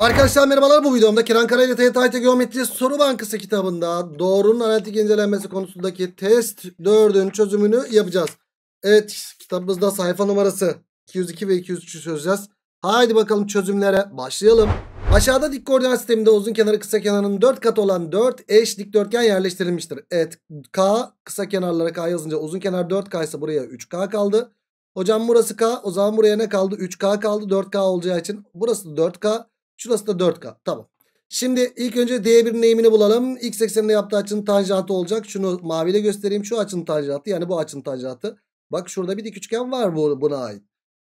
Arkadaşlar merhabalar bu videomda Kiran Karayla TYT Geometri Soru Bankası kitabında doğrunun analitik incelenmesi konusundaki test 4'ün çözümünü yapacağız. Evet kitabımızda sayfa numarası 202 ve 203'ü çözeceğiz. Haydi bakalım çözümlere başlayalım. Aşağıda dik koordinat sisteminde uzun kenarı kısa kenarının 4 katı olan 4 eş dikdörtgen yerleştirilmiştir. Evet K kısa kenarlara K yazınca uzun kenar 4K ise buraya 3K kaldı. Hocam burası K o zaman buraya ne kaldı? 3K kaldı 4K olacağı için burası 4K. Şurası da 4K. Tamam. Şimdi ilk önce d 1 eğimini bulalım. X eksenine yaptığı açının tanjantı olacak. Şunu maviyle göstereyim. Şu açının tanjantı yani bu açının tanjantı. Bak şurada bir dik üçgen var bu, buna ait.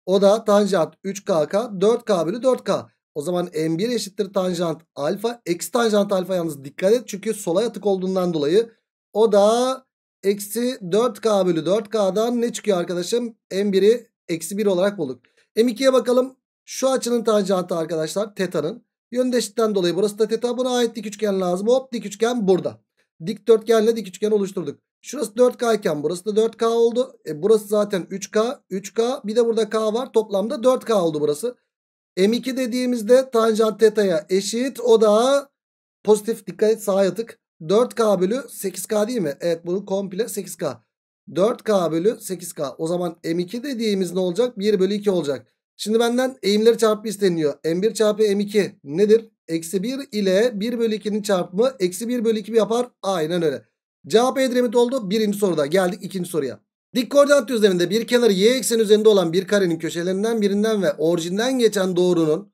O da tanjant 3KK 4K bölü 4K. O zaman M1 eşittir tanjant alfa. Eksi tanjant alfa yalnız dikkat et. Çünkü sola yatık olduğundan dolayı. O da eksi 4K bölü 4K'dan ne çıkıyor arkadaşım? M1'i eksi 1 olarak bulduk. M2'ye bakalım. Şu açının tanjantı arkadaşlar teta'nın. Yöndeşlikten dolayı burası da teta. Buna ait dik üçgen lazım. Hop dik üçgen burada. Dik dörtgenle dik üçgen oluşturduk. Şurası 4K iken burası da 4K oldu. E burası zaten 3K. 3K bir de burada K var. Toplamda 4K oldu burası. M2 dediğimizde tanjant teta'ya eşit. O da pozitif dikkat et sağa yatık. 4K bölü 8K değil mi? Evet bunu komple 8K. 4K bölü 8K. O zaman M2 dediğimiz ne olacak? 1 bölü 2 olacak. Şimdi benden eğimleri çarpı isteniyor. M1 çarpı M2 nedir? Eksi 1 ile 1 bölü 2'nin çarpımı eksi 1 bölü 2 yapar. Aynen öyle. Cevap Edremit oldu. Birinci soruda geldik ikinci soruya. Dik koordinat düzleminde bir kenarı y ekseni üzerinde olan bir karenin köşelerinden birinden ve orijinden geçen doğrunun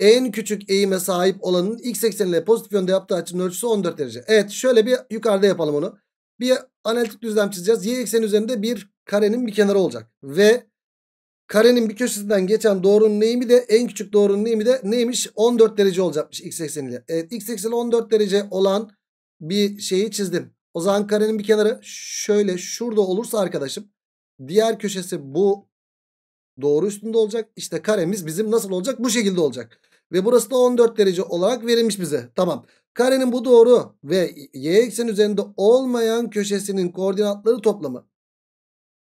en küçük eğime sahip olanın x ekseniyle pozitif yönde yaptığı açının ölçüsü 14 derece. Evet şöyle bir yukarıda yapalım onu. Bir analitik düzlem çizeceğiz. Y ekseni üzerinde bir karenin bir kenarı olacak. Ve Karenin bir köşesinden geçen doğrunun eğimi de en küçük doğrunun eğimi de neymiş? 14 derece olacakmış x ekseniyle. Evet x ekseni 14 derece olan bir şeyi çizdim. O zaman karenin bir kenarı şöyle şurada olursa arkadaşım diğer köşesi bu doğru üstünde olacak. İşte karemiz bizim nasıl olacak? Bu şekilde olacak. Ve burası da 14 derece olarak verilmiş bize. Tamam. Karenin bu doğru ve y ekseni üzerinde olmayan köşesinin koordinatları toplamı.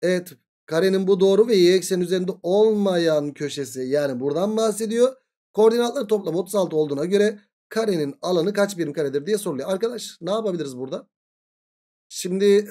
Evet Karenin bu doğru ve y eksen üzerinde olmayan köşesi yani buradan bahsediyor. Koordinatları toplam 36 olduğuna göre karenin alanı kaç birim karedir diye soruluyor. Arkadaş ne yapabiliriz burada? Şimdi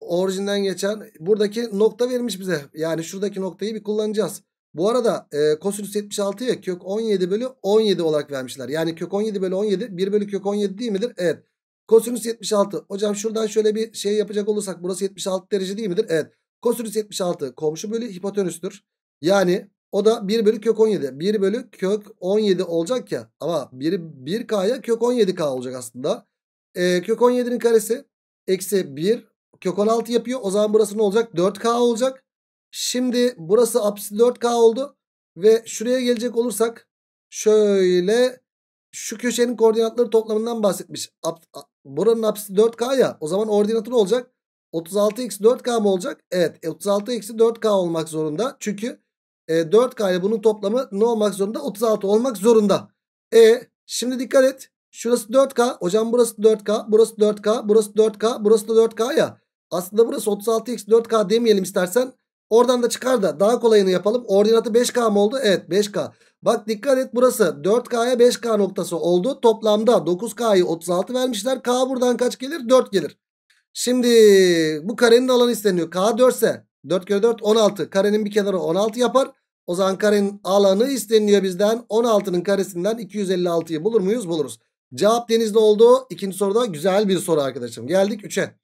orijinden geçen buradaki nokta vermiş bize. Yani şuradaki noktayı bir kullanacağız. Bu arada e, kosinüs 76 ya kök 17 bölü 17 olarak vermişler. Yani kök 17 bölü 17 1 bölü kök 17 değil midir? Evet. Kosinüs 76. Hocam şuradan şöyle bir şey yapacak olursak burası 76 derece değil midir? Evet. Kosinüs 76 komşu bölü hipotenüstür. Yani o da 1 bölü kök 17. 1 bölü kök 17 olacak ya. Ama 1, 1K'ya kök 17K olacak aslında. E, kök 17'nin karesi eksi 1 kök 16 yapıyor. O zaman burası ne olacak? 4K olacak. Şimdi burası apsi 4K oldu. Ve şuraya gelecek olursak şöyle şu köşenin koordinatları toplamından bahsetmiş. Buranın apsisi 4K ya. O zaman ordinatı ne olacak? 36x 4k mı olacak? Evet 36 x 4k olmak zorunda. Çünkü e, 4k ile bunun toplamı ne olmak zorunda? 36 olmak zorunda. E şimdi dikkat et. Şurası 4k. Hocam burası 4k. Burası 4k. Burası 4k. Burası da 4k ya. Aslında burası 36x 4k demeyelim istersen. Oradan da çıkar da daha kolayını yapalım. Ordinatı 5K mı oldu? Evet 5K. Bak dikkat et burası 4K'ya 5K noktası oldu. Toplamda 9K'yı 36 vermişler. K buradan kaç gelir? 4 gelir. Şimdi bu karenin alanı isteniyor. K 4 ise 4 kere 4 16. Karenin bir kenarı 16 yapar. O zaman karenin alanı isteniyor bizden. 16'nın karesinden 256'yı bulur muyuz? Buluruz. Cevap denizde oldu. İkinci soruda güzel bir soru arkadaşım. Geldik 3'e.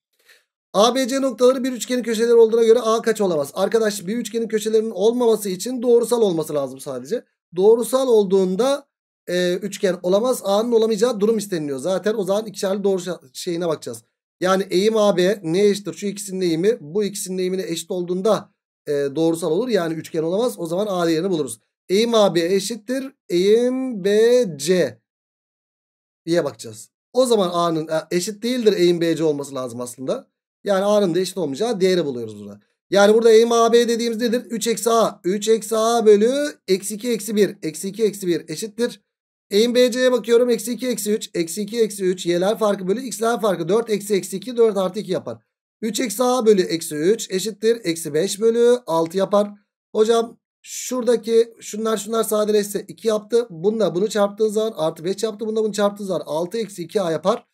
ABC noktaları bir üçgenin köşeleri olduğuna göre A kaç olamaz? Arkadaş bir üçgenin köşelerinin olmaması için doğrusal olması lazım sadece. Doğrusal olduğunda e, üçgen olamaz. A'nın olamayacağı durum isteniliyor. Zaten o zaman ikişerli doğru şeyine bakacağız. Yani eğim AB ne eşittir? Şu ikisinin eğimi bu ikisinin eğimine eşit olduğunda e, doğrusal olur. Yani üçgen olamaz. O zaman A değerini buluruz. Eğim AB eşittir. Eğim BC diye bakacağız. O zaman A'nın e, eşit değildir eğim BC olması lazım aslında. Yani A'nın da eşit olmayacağı değeri buluyoruz burada. Yani burada eğim AB dediğimiz nedir? 3 eksi A. 3 eksi A bölü eksi 2 eksi 1. Eksi 2 eksi 1 eşittir. Eğim BC'ye bakıyorum. Eksi 2 eksi 3. Eksi 2 eksi 3. Y'ler farkı bölü x'ler farkı. 4 eksi eksi 2 4 artı 2 yapar. 3 eksi a bölü eksi 3 eşittir. Eksi 5 bölü 6 yapar. Hocam şuradaki şunlar şunlar sadeleşse 2 yaptı. Bununla bunu çarptığın zaman artı 5 yaptı. Bununla bunu çarptığın zaman 6 eksi 2a yapar.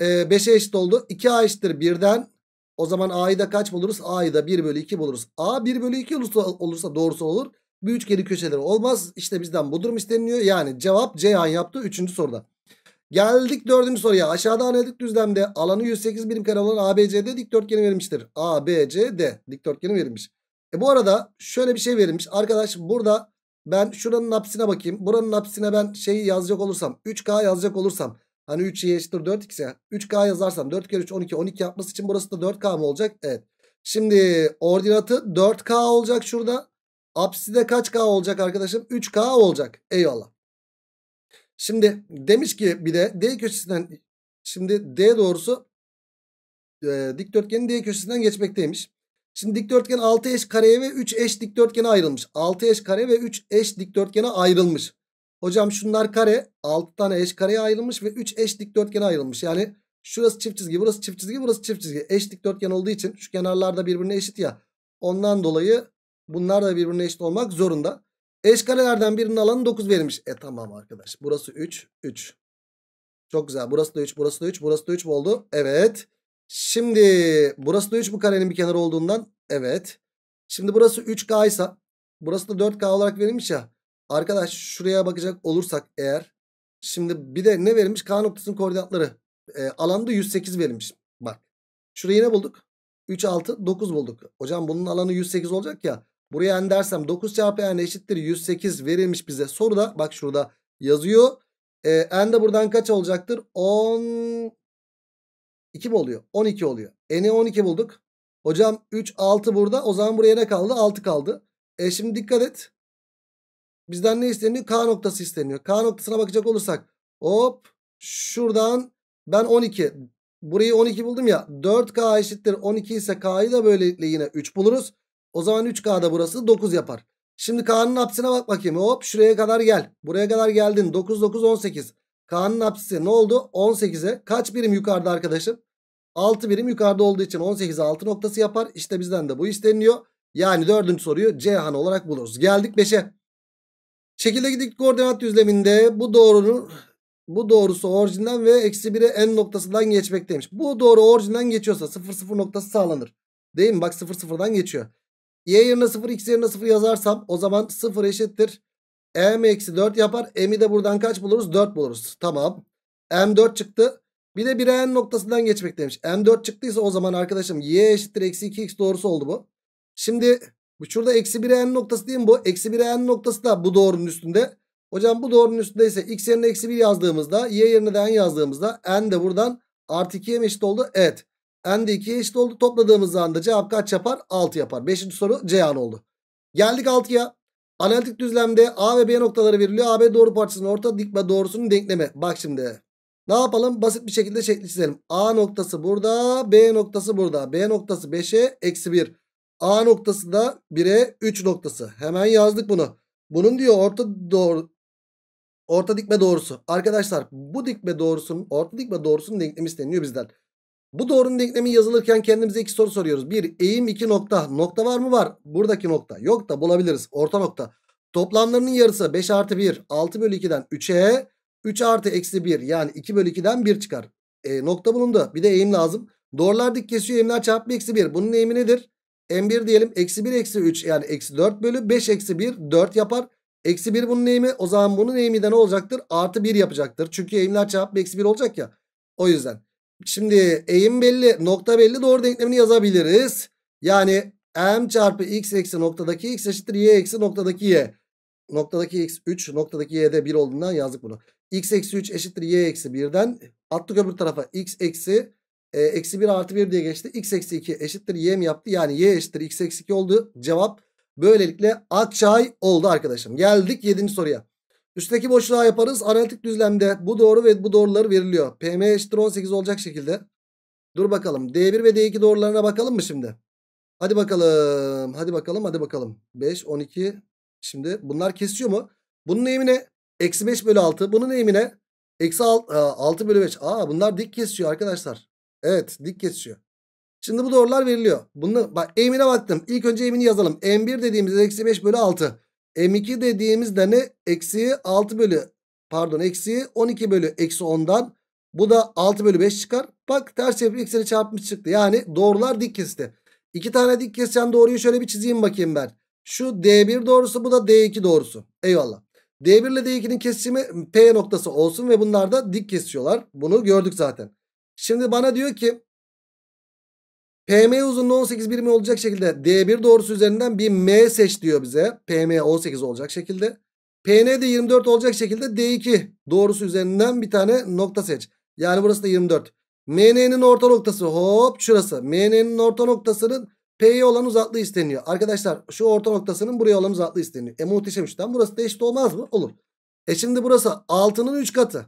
Ee, 5'e eşit oldu. 2a eşittir 1'den. O zaman a'yı da kaç buluruz? a'yı da 1 bölü 2 buluruz. a 1 bölü 2 olursa, olursa doğrusu olur. Bir üçgeni köşeleri olmaz. İşte bizden bu durum isteniliyor. Yani cevap Ceyhan yaptı 3. soruda. Geldik dördüncü soruya. Aşağıda analitik düzlemde alanı 108 birim kare olan ABCD dikdörtgeni verilmiştir. ABCD dikdörtgeni verilmiş. E bu arada şöyle bir şey verilmiş. Arkadaş burada ben şuranın hapsine bakayım. Buranın hapsine ben şeyi yazacak olursam 3K yazacak olursam hani 3 eşittir 4X'e 3K yazarsam 4 kere 3 12 12 yapması için burası da 4K mı olacak? Evet. Şimdi ordinatı 4K olacak şurada. Apside kaç K olacak arkadaşım? 3K olacak. Eyvallah. Şimdi demiş ki bir de D köşesinden şimdi D doğrusu e, dikdörtgenin D köşesinden geçmekteymiş. Şimdi dikdörtgen 6 eş kareye ve 3 eş dikdörtgene ayrılmış. 6 eş kare ve 3 eş dikdörtgene ayrılmış. Hocam şunlar kare 6 tane eş kareye ayrılmış ve 3 eş dikdörtgene ayrılmış. Yani şurası çift çizgi burası çift çizgi burası çift çizgi. Eş dikdörtgen olduğu için şu kenarlarda birbirine eşit ya. Ondan dolayı Bunlar da birbirine eşit olmak zorunda. Eşkarelerden birinin alanı 9 verilmiş. E tamam arkadaş. Burası 3, 3. Çok güzel. Burası da 3, burası da 3, burası da 3 oldu. Evet. Şimdi burası da 3 bu karenin bir kenarı olduğundan. Evet. Şimdi burası 3K ise burası da 4K olarak verilmiş ya. Arkadaş şuraya bakacak olursak eğer. Şimdi bir de ne verilmiş? K noktasının koordinatları. E, alanda 108 verilmiş. Bak. Şurayı ne bulduk? 3, 6, 9 bulduk. Hocam bunun alanı 108 olacak ya. Buraya n dersem 9 çarpı n eşittir 108 verilmiş bize. Soruda bak şurada yazıyor. E, n de buradan kaç olacaktır? 10 2 mi oluyor? 12 oluyor. E, N'i 12 bulduk. Hocam 3 6 burada. O zaman buraya ne kaldı? 6 kaldı. E şimdi dikkat et. Bizden ne isteniyor? K noktası isteniyor. K noktasına bakacak olursak hop şuradan ben 12 burayı 12 buldum ya 4K eşittir 12 ise K'yı da böylelikle yine 3 buluruz. O zaman 3K'da burası 9 yapar. Şimdi K'nın hapsine bak bakayım. Hop şuraya kadar gel. Buraya kadar geldin. 9, 9, 18. K'nın hapsi ne oldu? 18'e. Kaç birim yukarıda arkadaşım? 6 birim yukarıda olduğu için 18'e 6 noktası yapar. İşte bizden de bu isteniyor. Yani dördüncü soruyu Cihan olarak buluruz. Geldik 5'e. Şekilde gidik koordinat düzleminde bu doğrunun bu doğrusu orijinden ve eksi 1'e n noktasından geçmekteymiş. Bu doğru orijinden geçiyorsa 0 0 noktası sağlanır. Değil mi? Bak 0 0'dan geçiyor. Y yerine 0 x yerine 0 yazarsam o zaman 0 eşittir. m eksi 4 yapar. m'i de buradan kaç buluruz? 4 buluruz. Tamam. m 4 çıktı. Bir de 1 n noktasından geçmek demiş. m 4 çıktıysa o zaman arkadaşım y eşittir eksi 2x doğrusu oldu bu. Şimdi şurada eksi 1 n noktası değil mi bu? Eksi 1 n noktası da bu doğrunun üstünde. Hocam bu doğrunun üstündeyse x yerine eksi 1 yazdığımızda y yerine de n yazdığımızda n de buradan artı 2'ye mi eşit oldu? Evet n de 2'ye eşit oldu. Topladığımız anda cevap kaç yapar? 6 yapar. 5. soru C an oldu. Geldik 6'ya. Analitik düzlemde A ve B noktaları veriliyor. AB doğru parçasının orta dikme doğrusunun denklemi. Bak şimdi. Ne yapalım? Basit bir şekilde şekli çizelim. A noktası burada. B noktası burada. B noktası 5'e eksi 1. A noktası da 1'e 3 noktası. Hemen yazdık bunu. Bunun diyor orta doğru orta dikme doğrusu. Arkadaşlar bu dikme doğrusunun orta dikme doğrusunun denklemi isteniyor bizden. Bu doğrunun denklemi yazılırken kendimize iki soru soruyoruz. Bir eğim iki nokta. Nokta var mı? Var. Buradaki nokta. Yok da bulabiliriz. Orta nokta. Toplamlarının yarısı 5 artı 1. 6 bölü 2'den 3'e. 3 artı eksi 1 yani 2 bölü 2'den 1 çıkar. E, nokta bulundu. Bir de eğim lazım. Doğrular dik kesiyor. Eğimler çarpı eksi 1. Bunun eğimi nedir? M1 diyelim. Eksi 1 eksi 3 yani eksi 4 bölü 5 eksi 1 4 yapar. Eksi 1 bunun eğimi. O zaman bunun eğimi de ne olacaktır? Artı 1 yapacaktır. Çünkü eğimler çarpı eksi 1 olacak ya. O yüzden. Şimdi eğim belli nokta belli doğru denklemini yazabiliriz. Yani m çarpı x eksi noktadaki x eşittir y eksi noktadaki y. Noktadaki x 3 noktadaki y'de 1 olduğundan yazdık bunu. x eksi 3 eşittir y eksi 1'den attık öbür tarafa x eksi e, eksi 1 artı 1 diye geçti. x eksi 2 eşittir y mi yaptı? Yani y eşittir x eksi 2 oldu. Cevap böylelikle Akçay oldu arkadaşım. Geldik 7. soruya. Üstteki boşluğa yaparız. Analitik düzlemde bu doğru ve bu doğruları veriliyor. PM eşittir 18 olacak şekilde. Dur bakalım. D1 ve D2 doğrularına bakalım mı şimdi? Hadi bakalım. Hadi bakalım. Hadi bakalım. 5, 12. Şimdi bunlar kesiyor mu? Bunun eğimi ne? Eksi 5 bölü 6. Bunun eğimi ne? Eksi 6, 6 e, bölü 5. Aa bunlar dik kesiyor arkadaşlar. Evet dik kesiyor. Şimdi bu doğrular veriliyor. Bunu, bak eğimine baktım. İlk önce eğimini yazalım. M1 dediğimiz eksi 5 bölü 6. M2 dediğimizde ne? Eksi 6 bölü pardon eksi 12 bölü eksi 10'dan bu da 6 bölü 5 çıkar. Bak ters çevirip x'ini çarpmış çıktı. Yani doğrular dik kesti. İki tane dik kesen doğruyu şöyle bir çizeyim bakayım ben. Şu D1 doğrusu bu da D2 doğrusu. Eyvallah. D1 ile D2'nin kesişimi P noktası olsun ve bunlar da dik kesiyorlar. Bunu gördük zaten. Şimdi bana diyor ki PM uzunluğu 18 birimi olacak şekilde D1 doğrusu üzerinden bir M seç diyor bize. PM 18 olacak şekilde. PN de 24 olacak şekilde D2 doğrusu üzerinden bir tane nokta seç. Yani burası da 24. MN'nin orta noktası hop şurası. MN'nin orta noktasının P'ye olan uzaklığı isteniyor. Arkadaşlar şu orta noktasının buraya olan uzaklığı isteniyor. E muhteşem işte. Burası da eşit olmaz mı? Olur. E şimdi burası 6'nın 3 katı.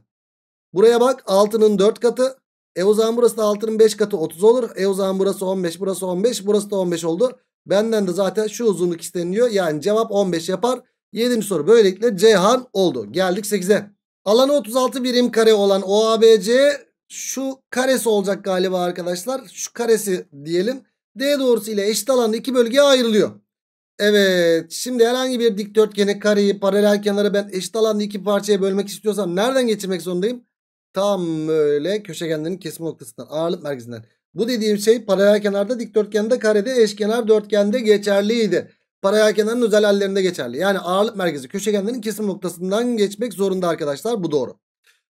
Buraya bak 6'nın 4 katı. E o zaman burası da 6'nın 5 katı 30 olur. E o zaman burası 15 burası 15 burası da 15 oldu. Benden de zaten şu uzunluk isteniyor. Yani cevap 15 yapar. 7. soru böylelikle Cihan oldu. Geldik 8'e. Alanı 36 birim kare olan OABC şu karesi olacak galiba arkadaşlar. Şu karesi diyelim. D doğrusu ile eşit alanı iki bölgeye ayrılıyor. Evet şimdi herhangi bir dikdörtgeni kareyi paralel kenarı ben eşit alanlı iki parçaya bölmek istiyorsam nereden geçirmek zorundayım? Tam böyle köşegenlerin kesim noktasından ağırlık merkezinden. Bu dediğim şey paralel kenarda dikdörtgende karede eşkenar dörtgende geçerliydi. Paralel kenarın özel hallerinde geçerli. Yani ağırlık merkezi köşegenlerin kesim noktasından geçmek zorunda arkadaşlar. Bu doğru.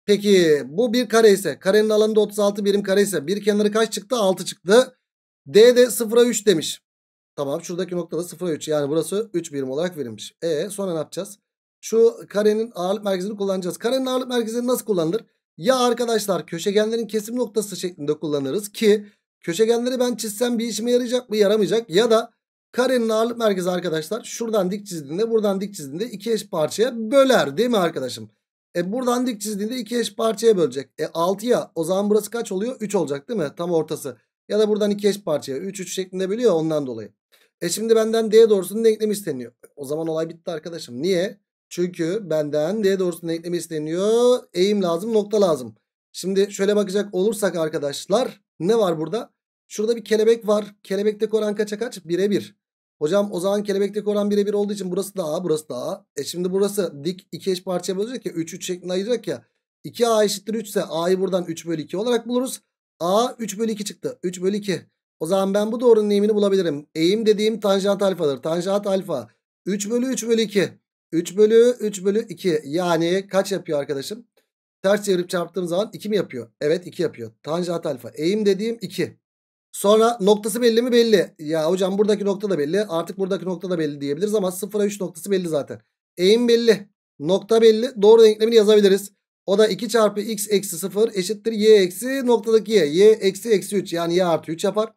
Peki bu bir kare ise karenin alanında 36 birim kare ise bir kenarı kaç çıktı? 6 çıktı. D de 0'a 3 demiş. Tamam şuradaki noktada 0'a 3 yani burası 3 birim olarak verilmiş. E sonra ne yapacağız? Şu karenin ağırlık merkezini kullanacağız. Karenin ağırlık merkezini nasıl kullanılır? Ya arkadaşlar köşegenlerin kesim noktası şeklinde kullanırız ki köşegenleri ben çizsem bir işime yarayacak mı yaramayacak ya da karenin ağırlık merkezi arkadaşlar şuradan dik çizdiğinde buradan dik çizdiğinde iki eş parçaya böler değil mi arkadaşım? E buradan dik çizdiğinde iki eş parçaya bölecek. E 6 ya o zaman burası kaç oluyor? 3 olacak değil mi? Tam ortası. Ya da buradan iki eş parçaya 3 3 şeklinde bölüyor ondan dolayı. E şimdi benden D doğrusunun denklemi isteniyor. O zaman olay bitti arkadaşım. Niye? Çünkü benden D doğrusunun eklemi isteniyor. Eğim lazım nokta lazım. Şimdi şöyle bakacak olursak arkadaşlar ne var burada? Şurada bir kelebek var. Kelebekteki oran kaça kaç? 1'e 1. Hocam o zaman kelebekteki oran 1'e 1 olduğu için burası da A burası da A. E şimdi burası dik 2 eş parçaya bölecek ya 3 3 şeklinde ayıracak ya. 2A eşittir 3 ise A'yı buradan 3 bölü 2 olarak buluruz. A 3 bölü 2 çıktı. 3 bölü 2. O zaman ben bu doğrunun eğimini bulabilirim. Eğim dediğim tanjant alfadır. Tanjant alfa 3 bölü 3 bölü 2. 3 bölü 3 bölü 2 yani kaç yapıyor arkadaşım? Ters çevirip çarptığım zaman 2 mi yapıyor? Evet 2 yapıyor. Tanjant alfa eğim dediğim 2. Sonra noktası belli mi? Belli. Ya hocam buradaki nokta da belli. Artık buradaki nokta da belli diyebiliriz ama 0'a 3 noktası belli zaten. Eğim belli. Nokta belli. Doğru denklemini yazabiliriz. O da 2 çarpı x eksi 0 eşittir y eksi noktadaki y. y eksi eksi 3 yani y artı 3 yapar.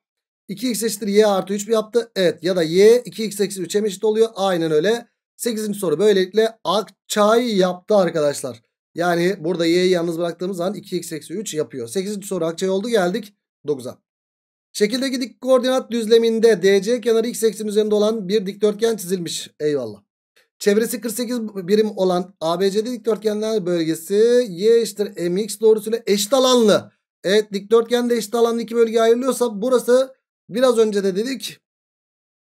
2x eşittir y artı 3 mi yaptı? Evet ya da y 2x eksi 3'e eşit oluyor? Aynen öyle. 8. soru böylelikle akçay yaptı arkadaşlar. Yani burada y'yi yalnız bıraktığımız zaman 2x eksi 3 yapıyor. 8. soru akçay oldu geldik 9'a. Şekildeki dik koordinat düzleminde DC kenarı x eksinin üzerinde olan bir dikdörtgen çizilmiş. Eyvallah. Çevresi 48 birim olan ABCD dikdörtgenler bölgesi y eşittir mx doğrusuyla eşit alanlı. Evet dikdörtgen de eşit alanlı iki bölge ayrılıyorsa burası biraz önce de dedik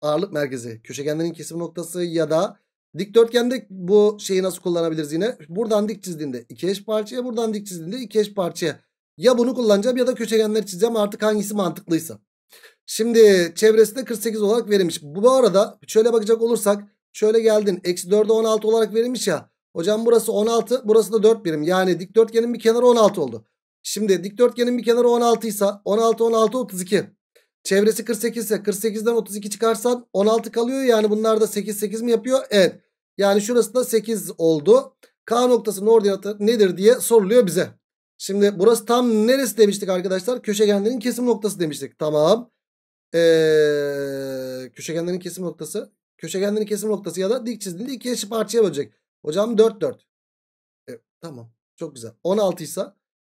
ağırlık merkezi. Köşegenlerin kesim noktası ya da Dikdörtgende bu şeyi nasıl kullanabiliriz yine? Buradan dik çizdiğinde iki eş parçaya, buradan dik çizdiğinde iki eş parçaya. Ya bunu kullanacağım ya da köşegenleri çizeceğim artık hangisi mantıklıysa. Şimdi çevresi de 48 olarak verilmiş. Bu arada şöyle bakacak olursak şöyle geldin. Eksi 4'e 16 olarak verilmiş ya. Hocam burası 16 burası da 4 birim. Yani dikdörtgenin bir kenarı 16 oldu. Şimdi dikdörtgenin bir kenarı 16 ise 16 16 32. Çevresi 48 ise 48'den 32 çıkarsan 16 kalıyor. Yani bunlar da 8 8 mi yapıyor? Evet. Yani şurası da 8 oldu. K noktasının ordinatı nedir diye soruluyor bize. Şimdi burası tam neresi demiştik arkadaşlar? Köşegenlerin kesim noktası demiştik. Tamam. Ee, köşegenlerin kesim noktası. Köşegenlerin kesim noktası ya da dik çizdiğinde iki eşit parçaya bölecek. Hocam 4 4. Evet, tamam. Çok güzel. 16 ise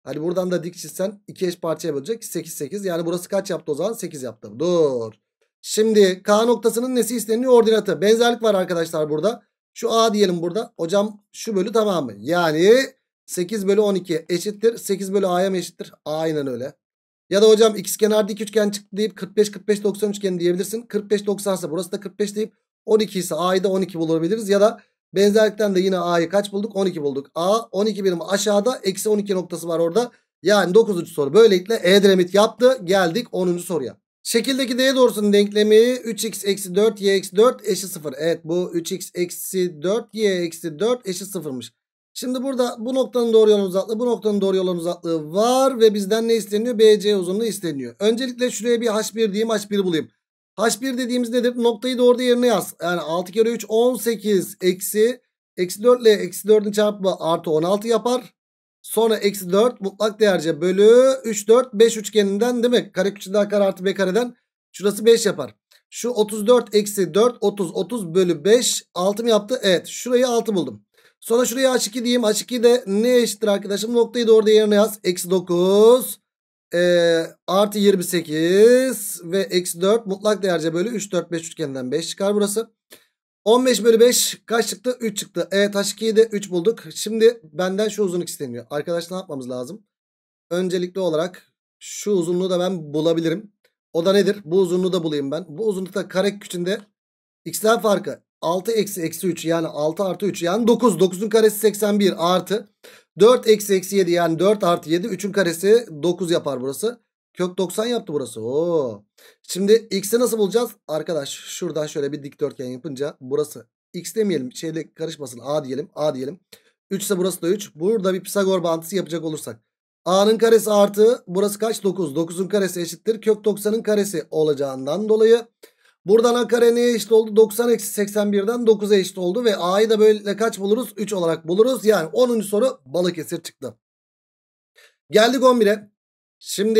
Hani buradan da dik çizsen 2 eş parçaya bölecek 8 8. Yani burası kaç yaptı o zaman? 8 yaptı. Dur. Şimdi K noktasının nesi isteniyor? Ordinatı. Benzerlik var arkadaşlar burada. Şu A diyelim burada. Hocam şu bölü tamamı. Yani 8 bölü 12 eşittir. 8 bölü A'ya mı eşittir? Aynen öyle. Ya da hocam x ikizkenar dik üçgen çıktı deyip 45 45 90 üçgen diyebilirsin. 45 90 ise burası da 45 deyip 12 ise A'yı da 12 bulabiliriz. Ya da Benzerlikten de yine A'yı kaç bulduk? 12 bulduk. A 12 birim aşağıda. Eksi 12 noktası var orada. Yani 9. soru. Böylelikle E-Dremit yaptı. Geldik 10. soruya. Şekildeki D doğrusunun denklemi 3x eksi 4 y eksi 4 eşi 0. Evet bu 3x eksi 4 y eksi 4 eşi 0'mış. Şimdi burada bu noktanın doğru yolun uzaklığı bu noktanın doğru yolun uzaklığı var ve bizden ne isteniyor? BC uzunluğu isteniyor. Öncelikle şuraya bir H1 diyeyim H1 bulayım. H1 dediğimiz nedir? Noktayı da yerine yaz. Yani 6 kere 3 18 eksi eksi 4 ile eksi 4'ün çarpımı artı 16 yapar. Sonra eksi 4 mutlak değerce bölü 3 4 5 üçgeninden değil mi? Kare daha akar artı b kareden. Şurası 5 yapar. Şu 34 eksi 4 30 30 bölü 5 6 mı yaptı? Evet şurayı 6 buldum. Sonra şuraya h2 diyeyim. h2 de ne eşittir arkadaşım? Noktayı da yerine yaz. Eksi 9 e, artı 28 ve eksi 4 mutlak değerce bölü 3 4 5 üçgeninden 5 çıkar burası. 15 bölü 5 kaç çıktı? 3 çıktı. Evet H2'yi de 3 bulduk. Şimdi benden şu uzunluk isteniyor. Arkadaş ne yapmamız lazım? Öncelikli olarak şu uzunluğu da ben bulabilirim. O da nedir? Bu uzunluğu da bulayım ben. Bu uzunlukta kare küçüğünde x'den farkı 6 eksi eksi 3 yani 6 artı 3 yani 9. 9'un karesi 81 artı 4 eksi eksi 7 yani 4 artı 7. 3'ün karesi 9 yapar burası. Kök 90 yaptı burası. Oo. Şimdi x'i nasıl bulacağız? Arkadaş şuradan şöyle bir dikdörtgen yapınca burası x demeyelim şeyle karışmasın a diyelim a diyelim. 3 ise burası da 3. Burada bir Pisagor bağıntısı yapacak olursak. A'nın karesi artı burası kaç? 9. 9'un karesi eşittir. Kök 90'ın karesi olacağından dolayı Buradan a kare neye eşit oldu? 90 eksi 81'den 9'a eşit oldu. Ve a'yı da böyle kaç buluruz? 3 olarak buluruz. Yani 10. soru Balıkesir çıktı. Geldik 11'e. Şimdi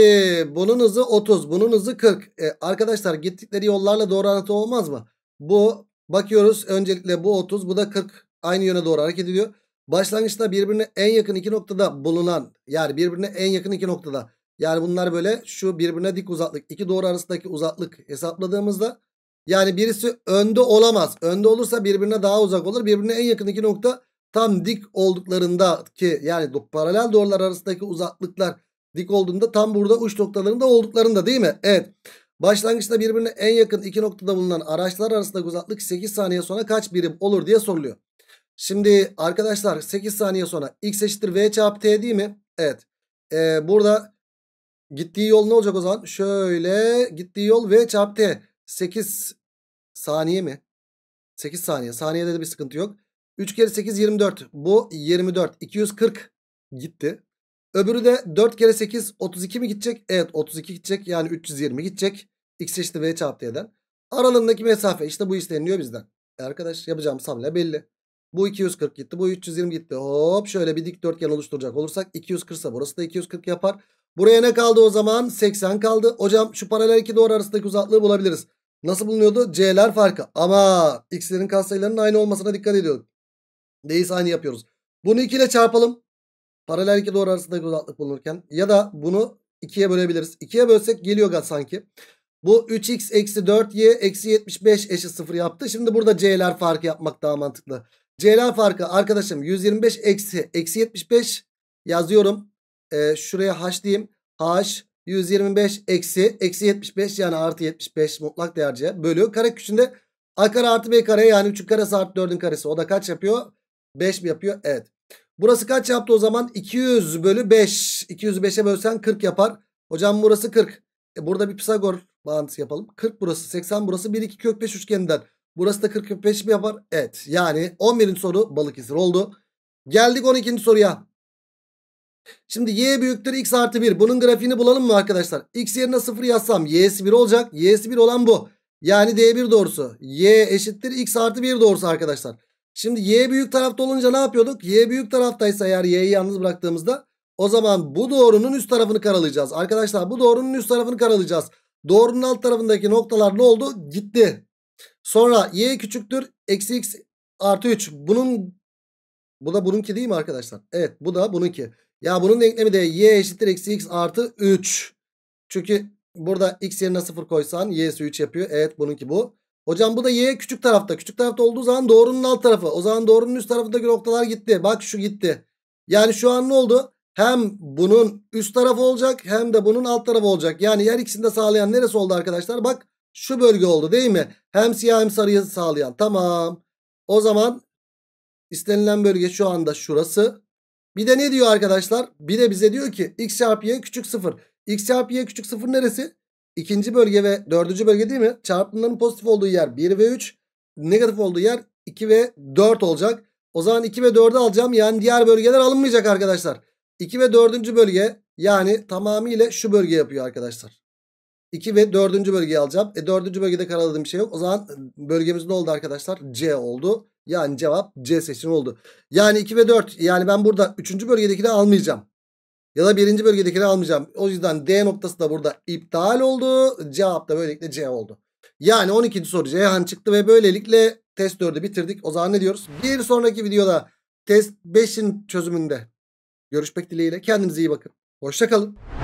bunun hızı 30. Bunun hızı 40. E, arkadaşlar gittikleri yollarla doğru harita olmaz mı? Bu bakıyoruz. Öncelikle bu 30. Bu da 40. Aynı yöne doğru hareket ediyor. Başlangıçta birbirine en yakın iki noktada bulunan yani birbirine en yakın iki noktada yani bunlar böyle şu birbirine dik uzaklık iki doğru arasındaki uzaklık hesapladığımızda yani birisi önde olamaz. Önde olursa birbirine daha uzak olur. Birbirine en yakın iki nokta tam dik olduklarında ki yani paralel doğrular arasındaki uzaklıklar dik olduğunda tam burada uç noktalarında olduklarında değil mi? Evet. Başlangıçta birbirine en yakın iki noktada bulunan araçlar arasındaki uzaklık 8 saniye sonra kaç birim olur diye soruluyor. Şimdi arkadaşlar 8 saniye sonra x eşittir v çarpı t değil mi? Evet. Ee, burada gittiği yol ne olacak o zaman? Şöyle gittiği yol v çarpı t. 8 saniye mi? 8 saniye. Saniyede de bir sıkıntı yok. 3 kere 8 24. Bu 24. 240 gitti. Öbürü de 4 kere 8 32 mi gidecek? Evet 32 gidecek. Yani 320 gidecek. X eşittir V çarpı Y'den. Aralığındaki mesafe işte bu isteniyor bizden. E arkadaş yapacağımız hamle belli. Bu 240 gitti. Bu 320 gitti. Hop şöyle bir dikdörtgen oluşturacak olursak 240 ise burası da 240 yapar. Buraya ne kaldı o zaman? 80 kaldı. Hocam şu paralel iki doğru arasındaki uzaklığı bulabiliriz. Nasıl bulunuyordu? C'ler farkı. Ama x'lerin katsayılarının aynı olmasına dikkat ediyorduk. Değilse aynı yapıyoruz. Bunu 2 ile çarpalım. Paralel iki doğru arasındaki uzaklık bulunurken. Ya da bunu 2'ye bölebiliriz. 2'ye bölsek geliyor sanki. Bu 3x eksi 4y eksi 75 eşit 0 yaptı. Şimdi burada c'ler farkı yapmak daha mantıklı. C'ler farkı arkadaşım 125 eksi eksi 75 yazıyorum e, şuraya h diyeyim. h 125 eksi eksi 75 yani artı 75 mutlak değerce bölü kare küçüğünde a kare artı b kare yani 3'ün karesi artı 4'ün karesi. O da kaç yapıyor? 5 mi yapıyor? Evet. Burası kaç yaptı o zaman? 200 bölü 5. 200'ü 5'e bölsen 40 yapar. Hocam burası 40. E burada bir Pisagor bağıntısı yapalım. 40 burası 80 burası 1 2 kök 5 üçgeninden. Burası da 40 kök 5 mi yapar? Evet. Yani 11. soru Balıkesir oldu. Geldik 12. soruya. Şimdi y büyüktür x artı 1. Bunun grafiğini bulalım mı arkadaşlar? x yerine 0 yazsam y'si 1 olacak. y'si 1 olan bu. Yani d1 doğrusu. y eşittir x artı 1 doğrusu arkadaşlar. Şimdi y büyük tarafta olunca ne yapıyorduk? y büyük taraftaysa eğer y'yi yalnız bıraktığımızda o zaman bu doğrunun üst tarafını karalayacağız. Arkadaşlar bu doğrunun üst tarafını karalayacağız. Doğrunun alt tarafındaki noktalar ne oldu? Gitti. Sonra y küçüktür. Eksi x artı 3. Bunun bu da bununki değil mi arkadaşlar? Evet bu da bununki. Ya bunun denklemi de y eşittir eksi x artı 3. Çünkü burada x yerine 0 koysan y'si 3 yapıyor. Evet bununki bu. Hocam bu da y küçük tarafta. Küçük tarafta olduğu zaman doğrunun alt tarafı. O zaman doğrunun üst tarafındaki noktalar gitti. Bak şu gitti. Yani şu an ne oldu? Hem bunun üst tarafı olacak hem de bunun alt tarafı olacak. Yani yer ikisini de sağlayan neresi oldu arkadaşlar? Bak şu bölge oldu değil mi? Hem siyah hem sarıyı sağlayan. Tamam. O zaman istenilen bölge şu anda şurası. Bir de ne diyor arkadaşlar? Bir de bize diyor ki x çarpı y küçük 0. x çarpı y küçük 0 neresi? İkinci bölge ve dördüncü bölge değil mi? Çarpımların pozitif olduğu yer 1 ve 3. Negatif olduğu yer 2 ve 4 olacak. O zaman 2 ve 4'ü alacağım. Yani diğer bölgeler alınmayacak arkadaşlar. 2 ve 4. bölge yani tamamıyla şu bölge yapıyor arkadaşlar. 2 ve 4. bölgeyi alacağım. E 4. bölgede karaladığım şey yok. O zaman e, bölgemiz ne oldu arkadaşlar? C oldu. Yani cevap C seçeneği oldu. Yani 2 ve 4 yani ben burada 3. bölgedekini almayacağım. Ya da 1. bölgedekini almayacağım. O yüzden D noktası da burada iptal oldu. Cevap da böylelikle C oldu. Yani 12. soru Ceyhan çıktı ve böylelikle test 4'ü bitirdik. O zaman ne diyoruz? Bir sonraki videoda test 5'in çözümünde görüşmek dileğiyle. Kendinize iyi bakın. Hoşçakalın.